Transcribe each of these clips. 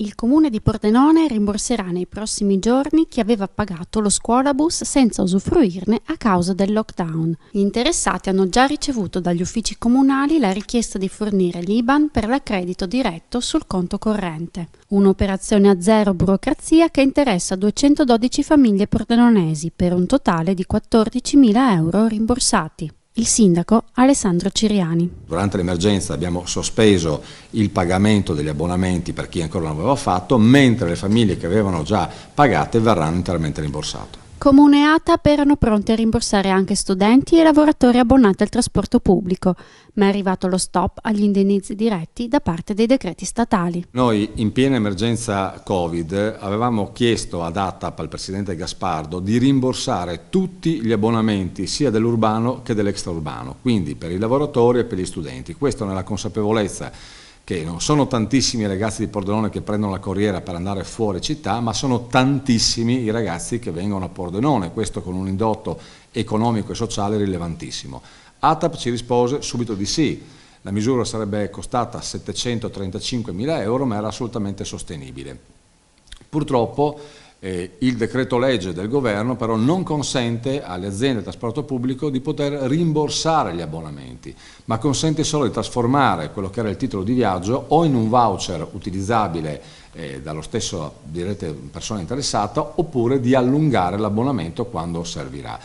Il comune di Pordenone rimborserà nei prossimi giorni chi aveva pagato lo scuolabus senza usufruirne a causa del lockdown. Gli interessati hanno già ricevuto dagli uffici comunali la richiesta di fornire l'IBAN per l'accredito diretto sul conto corrente. Un'operazione a zero burocrazia che interessa 212 famiglie pordenonesi per un totale di 14.000 euro rimborsati il sindaco Alessandro Ciriani. Durante l'emergenza abbiamo sospeso il pagamento degli abbonamenti per chi ancora non aveva fatto, mentre le famiglie che avevano già pagate verranno interamente rimborsate. Comune e ATAP erano pronti a rimborsare anche studenti e lavoratori abbonati al trasporto pubblico, ma è arrivato lo stop agli indennizi diretti da parte dei decreti statali. Noi in piena emergenza Covid avevamo chiesto ad ATAP, al Presidente Gaspardo, di rimborsare tutti gli abbonamenti sia dell'urbano che dell'extraurbano, quindi per i lavoratori e per gli studenti. Questo nella consapevolezza che non sono tantissimi i ragazzi di Pordenone che prendono la corriera per andare fuori città, ma sono tantissimi i ragazzi che vengono a Pordenone, questo con un indotto economico e sociale rilevantissimo. ATAP ci rispose subito di sì, la misura sarebbe costata 735 mila euro ma era assolutamente sostenibile. Purtroppo eh, il decreto legge del governo però non consente alle aziende di trasporto pubblico di poter rimborsare gli abbonamenti, ma consente solo di trasformare quello che era il titolo di viaggio o in un voucher utilizzabile eh, dallo stesso direte, persona interessata oppure di allungare l'abbonamento quando servirà.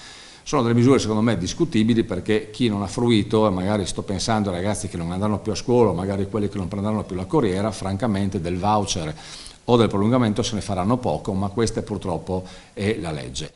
Sono delle misure secondo me discutibili perché chi non ha fruito, e magari sto pensando ai ragazzi che non andranno più a scuola, magari quelli che non prenderanno più la corriera, francamente del voucher o del prolungamento se ne faranno poco, ma questa purtroppo è la legge.